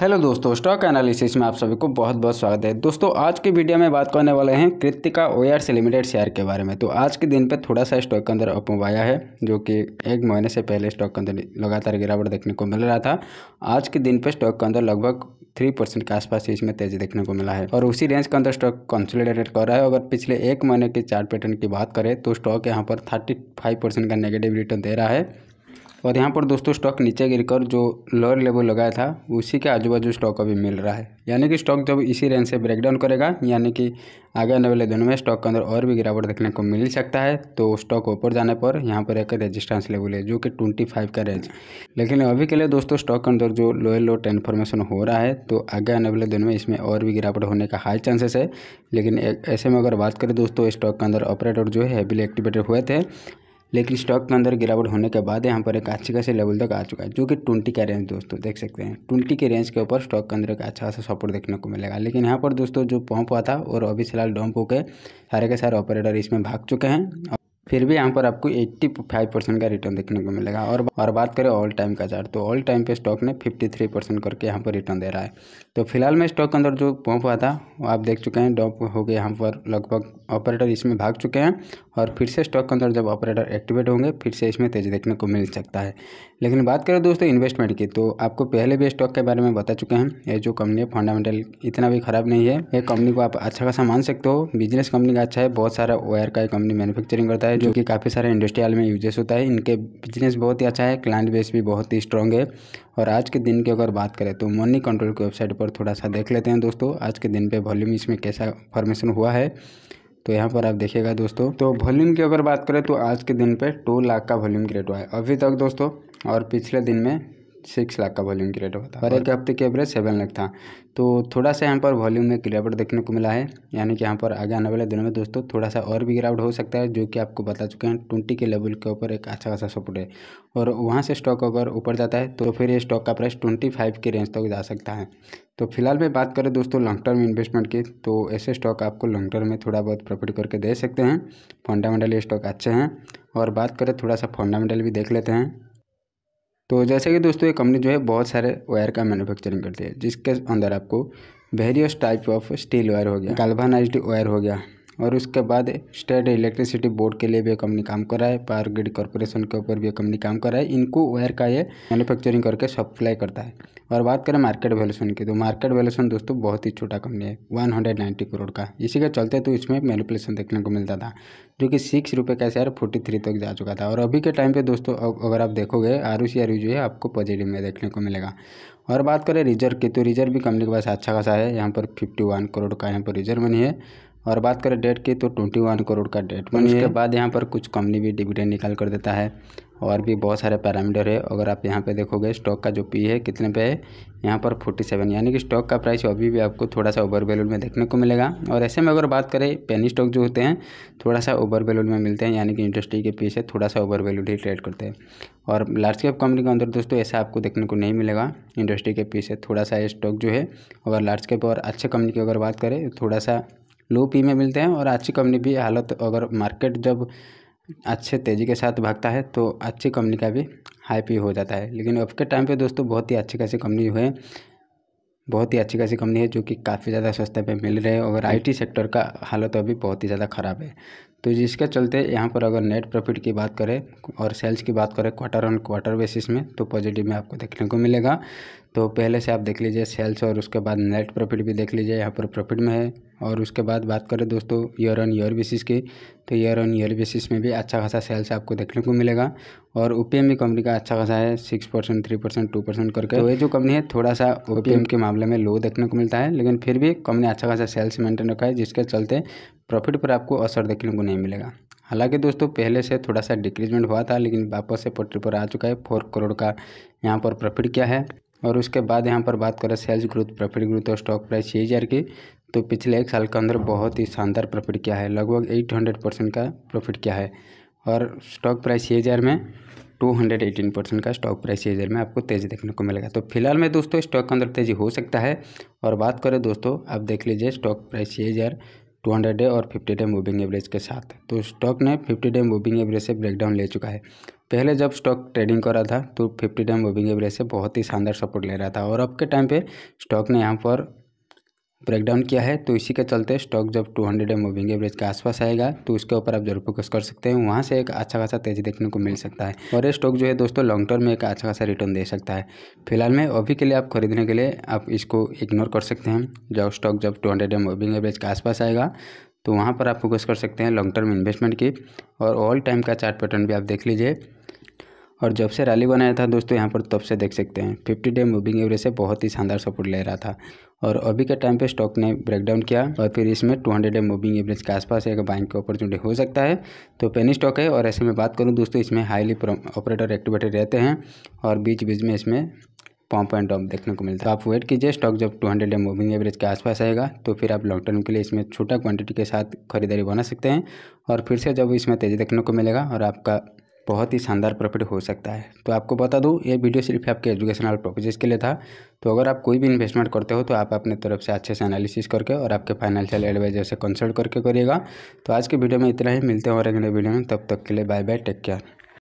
hello दोस्तों stock analysis में आप सभी को बहुत बहुत स्वागत है दोस्तों आज के वीडियो में बात करने वाले हैं कृतिका ओयर्स लिमिटेड शेयर के बारे में तो आज के दिन पे थोड़ा सा स्टॉक के अंदर अप आया है जो कि एक महीने से पहले स्टॉक के अंदर लगातार गिरावट देखने को मिल रहा था आज के दिन पर स्टॉक के अंदर लगभग थ्री परसेंट के आसपास इसमें तेजी देखने को मिला है और उसी रेंज के अंदर स्टॉक कंसोलिडेटेड कर रहा है अगर पिछले एक महीने के चार्ट पैटर्न की बात करें तो स्टॉक यहाँ पर थर्टी फाइव परसेंट का नेगेटिव रिटर्न दे रहा है और यहाँ पर दोस्तों स्टॉक नीचे गिरकर जो लोअर लेवल लगाया था उसी के आजू बाजू स्टॉक अभी मिल रहा है यानी कि स्टॉक जब इसी रेंज से ब्रेकडाउन करेगा यानी कि आगे आने वाले दिनों में स्टॉक के अंदर और भी गिरावट देखने को मिल सकता है तो स्टॉक ऊपर जाने पर यहाँ पर एक रेजिस्टेंस लेवल है जो कि ट्वेंटी फाइव का रेंज लेकिन अभी के लिए दोस्तों स्टॉक के अंदर जो लोअर लो ट्रांसफॉर्मेशन हो रहा है तो आगे आने वाले दिनों में इसमें और भी गिरावट होने का हाई चांसेस है लेकिन ऐसे में अगर बात करें दोस्तों स्टॉक के अंदर ऑपरेटर जो है हैवीली एक्टिवेटेड हुए थे लेकिन स्टॉक के अंदर गिरावट होने के बाद यहाँ पर एक अच्छी खासी लेवल तक आ चुका है जो कि ट्वेंटी का रेंज दोस्तों देख सकते हैं ट्वेंटी के रेंज के ऊपर स्टॉक के अंदर एक अच्छा खासा सपोर्ट देखने को मिलेगा लेकिन यहाँ पर दोस्तों जो पंप हुआ था और अभी फिलहाल डंप होकर सारे के सारे ऑपरेटर इसमें भाग चुके हैं फिर भी यहाँ पर आपको 85 परसेंट का रिटर्न देखने को मिलेगा और और बात करें ऑल टाइम का चार्ट तो ऑल टाइम पे स्टॉक ने 53 परसेंट करके यहाँ पर रिटर्न दे रहा है तो फिलहाल में स्टॉक के अंदर जो पंप हुआ था वो आप देख चुके हैं डॉप हो गए यहाँ पर लगभग ऑपरेटर इसमें भाग चुके हैं और फिर से स्टॉक के अंदर जब ऑपरेटर एक्टिवेट होंगे फिर से इसमें तेज़ी देखने को मिल सकता है लेकिन बात करें दोस्तों इन्वेस्टमेंट की तो आपको पहले भी स्टॉक के बारे में बता चुके हैं ये जो कंपनी है फंडामेंटल इतना भी ख़राब नहीं है ये कंपनी को आप अच्छा खासा मान सकते हो बिजनेस कंपनी का अच्छा है बहुत सारा वायर का कंपनी मैन्युफैक्चरिंग करता है है जो कि काफ़ी सारे इंडस्ट्रियल में यूजेस होता है इनके बिजनेस बहुत ही अच्छा है क्लाइंट बेस भी बहुत ही स्ट्रॉन्ग है और आज के दिन की अगर बात करें तो मनी कंट्रोल की वेबसाइट पर थोड़ा सा देख लेते हैं दोस्तों आज के दिन पर वॉल्यूम इसमें कैसा फॉर्मेशन हुआ है तो यहाँ पर आप देखिएगा दोस्तों तो वॉल्यूम की अगर बात करें तो आज के दिन पर टू लाख का वॉल्यूम क्रिएट हुआ है अभी तक दोस्तों और पिछले दिन में सिक्स लाख का वॉल्यूम क्रिएट हुआ था और एक हफ्ते की एवरेज सेवन लाख था तो थोड़ा सा यहाँ पर वॉल्यूम में गिरावट देखने को मिला है यानी कि यहाँ पर आगे आने वाले दिनों में दोस्तों थोड़ा सा और भी गिरावट हो सकता है जो कि आपको बता चुके हैं ट्वेंटी के लेवल के ऊपर एक अच्छा खासा सपोर्ट है और वहाँ से स्टॉक अगर ऊपर जाता है तो फिर ये स्टॉक का प्राइस ट्वेंटी फाइव के रेंज तक जा सकता है तो फिलहाल मैं बात करें दोस्तों लॉन्ग टर्म इन्वेस्टमेंट की तो ऐसे स्टॉक आपको लॉन्ग टर्म में थोड़ा बहुत प्रॉफिट करके दे सकते हैं फंडामेंटल ये स्टॉक अच्छे हैं और बात करें थोड़ा सा फंडामेंटल भी देख लेते हैं तो जैसे कि दोस्तों ये कंपनी जो है बहुत सारे वायर का मैन्युफैक्चरिंग करती है जिसके अंदर आपको various type of steel wire हो गया गल्वानाइज्ड वायर हो गया और उसके बाद स्टेट इलेक्ट्रिसिटी बोर्ड के लिए भी कंपनी काम कर रहा है पावर ग्रिड कॉरपोरेशन के ऊपर भी कंपनी काम कर रहा है इनको वायर का ये मैन्युफैक्चरिंग करके सप्लाई करता है और बात करें मार्केट वैल्यूशन की तो मार्केट वैल्यूशन दोस्तों बहुत ही छोटा कंपनी है वन हंड्रेड नाइन्टी करोड़ का इसी के चलते तो इसमें मैनुपलेशन देखने को मिलता था जो कि सिक्स रुपये का शेयर फोर्टी थ्री तक जा चुका था और अभी के टाइम पे दोस्तों अगर आप देखोगे आर ओ आर जो है आपको पॉजिटिव में देखने को मिलेगा और बात करें रिजर्व की तो रिजर्व भी कंपनी के पास अच्छा खासा है यहाँ पर फिफ्टी वन करोड़ का यहाँ पर रिजर्व नहीं है और बात करें डेट की तो ट्वेंटी वन करोड़ का डेट बनी हाँ उसके बाद यहाँ पर कुछ कंपनी भी डिविडेंड निकाल कर देता है और भी बहुत सारे पैरामीटर है अगर आप यहाँ पे देखोगे स्टॉक का जो पी है कितने पे है यहाँ पर फोर्टी सेवन यानी कि स्टॉक का प्राइस अभी भी आपको थोड़ा सा ओवर वैल्यूड में देखने को मिलेगा और ऐसे में अगर बात करें पेनी स्टॉक जो होते हैं थोड़ा सा ओवर वैल्यूड में मिलते हैं यानी कि इंडस्ट्री के पी से थोड़ा सा ओवर वैल्यूड ही ट्रेड करते हैं और लार्ज कैप कंपनी के अंदर दोस्तों ऐसा आपको देखने को नहीं मिलेगा इंडस्ट्री के पी से थोड़ा सा स्टॉक जो है अगर लार्ज कैप और अच्छे कंपनी की अगर बात करें थोड़ा सा लो पी में मिलते हैं और अच्छी कंपनी भी हालत अगर मार्केट जब अच्छे तेज़ी के साथ भागता है तो अच्छी कंपनी का भी हाई पी हो जाता है लेकिन अब के टाइम पे दोस्तों बहुत ही अच्छी खासी कंपनी हुए बहुत ही अच्छी खासी कंपनी है जो कि काफ़ी ज़्यादा सस्ते पे मिल रहे हैं और आईटी सेक्टर का हालत अभी बहुत ही ज़्यादा ख़राब है तो जिसके चलते यहाँ पर अगर नेट प्रॉफिट की बात करें और सेल्स की बात करें क्वार्टर ऑन क्वार्टर बेसिस में तो पॉजिटिव में आपको देखने को मिलेगा तो पहले से आप देख लीजिए सेल्स और उसके बाद नेट प्रॉफिट भी देख लीजिए यहाँ पर प्रॉफिट में है और उसके बाद बात करें दोस्तों ईयर ऑन ईयर बेसिस की तो ईयर ऑन ईयर बेसिस में भी अच्छा खासा सेल्स आपको देखने को मिलेगा और ओ पी एम भी कंपनी का अच्छा खासा है six percent three percent two percent करके तो ये जो कंपनी है थोड़ा सा ओ पी एम के मामले में लो देखने को मिलता है लेकिन फिर भी कंपनी अच्छा खासा सेल्स मेंटेन रखा है जिसके चलते प्रॉफिट पर आपको असर देखने को नहीं मिलेगा हालांकि दोस्तों पहले से थोड़ा सा डिक्रीजमेंट हुआ था लेकिन वापस से पटरी पर आ चुका है फोर करोड़ का यहाँ पर प्रॉफिट क्या है और उसके बाद यहाँ पर बात करें सेल्स ग्रोथ प्रॉफिट ग्रोथ और स्टॉक प्राइस छः हज़ार की तो पिछले एक साल के अंदर बहुत ही शानदार प्रॉफिट क्या है लगभग एट हंड्रेड परसेंट का प्रॉफिट क्या है और स्टॉक प्राइस छः हज़ार में टू हंड्रेड एटीन परसेंट का स्टॉक प्राइस छः हज़ार में आपको तेज़ी देखने को मिलेगा तो फिलहाल में दोस्तों स्टॉक के अंदर तेज़ी हो सकता है और बात करें दोस्तों आप देख लीजिए स्टॉक प्राइस छः हज़ार टू हंड्रेड डे और फिफ्टी डे मूविंग एवरेज के साथ तो स्टॉक ने फिफ्टी डे मूविंग एवरेज से ब्रेकडाउन ले चुका है पहले जब स्टॉक ट्रेडिंग कर रहा था तो फिफ्टी डे मूविंग एवरेज से बहुत ही शानदार सपोर्ट ले रहा था और अब के टाइम पे स्टॉक ने यहाँ पर ब्रेकडाउन किया है तो इसी के चलते स्टॉक जब 200 हंड्रेड मूविंग एवरेज के आसपास आएगा तो उसके ऊपर आप जरूर फोकस कर सकते हैं वहाँ से एक अच्छा खासा तेजी देखने को मिल सकता है और ये स्टॉक जो है दोस्तों लॉन्ग टर्म में एक अच्छा खासा रिटर्न दे सकता है फिलहाल में अभी के लिए आप खरीदने के लिए आप इसको इग्नोर कर सकते हैं जब स्टॉक जब टू हंड्रेड मूविंग एवरेज के आसपास आएगा तो वहाँ पर आप फोकस कर सकते हैं लॉन्ग टर्म इन्वेस्टमेंट की और ऑल टाइम का चार्ट पैटर्न भी आप देख लीजिए और जब से रैली बनाया था दोस्तों यहाँ पर तब से देख सकते हैं फिफ्टी डे मूविंग एवरेज से बहुत ही शानदार सपोर्ट ले रहा था और अभी के टाइम पे स्टॉक ने ब्रेकडाउन किया और फिर इसमें हंड्रेड एम मूविंग एवरेज के आसपास एक बाइंग की अपॉर्चुनिटी हो सकता है तो पेनी स्टॉक है और ऐसे में बात करूँ दोस्तों इसमें हाईली ऑपरेटर एक्टिवेटेड रहते हैं और बीच बीच में इसमें पॉम्प एंड डॉप देखने को मिलता है आप वेट कीजिए स्टॉक जब 200 हंड्रेड मूविंग एवरेज के आसपास आएगा तो फिर आप लॉन्ग टर्म के लिए इसमें छोटा क्वांटिटी के साथ खरीदारी बना सकते हैं और फिर से जब इसमें तेज़ी देखने को मिलेगा और आपका बहुत ही शानदार प्रॉफिट हो सकता है तो आपको बता दूँ ये वीडियो सिर्फ आपके एजुकेशनल प्रोपोजेस के लिए था तो अगर आप कोई भी इन्वेस्टमेंट करते हो तो आप अपने तरफ से अच्छे से एनालिसिस करके और आपके फाइनेंशियल एडवाइजर से कंसल्ट करके करिएगा तो आज के वीडियो में इतना ही मिलते हैं और अगले वीडियो में तब तक के लिए बाय बाय टेक केयर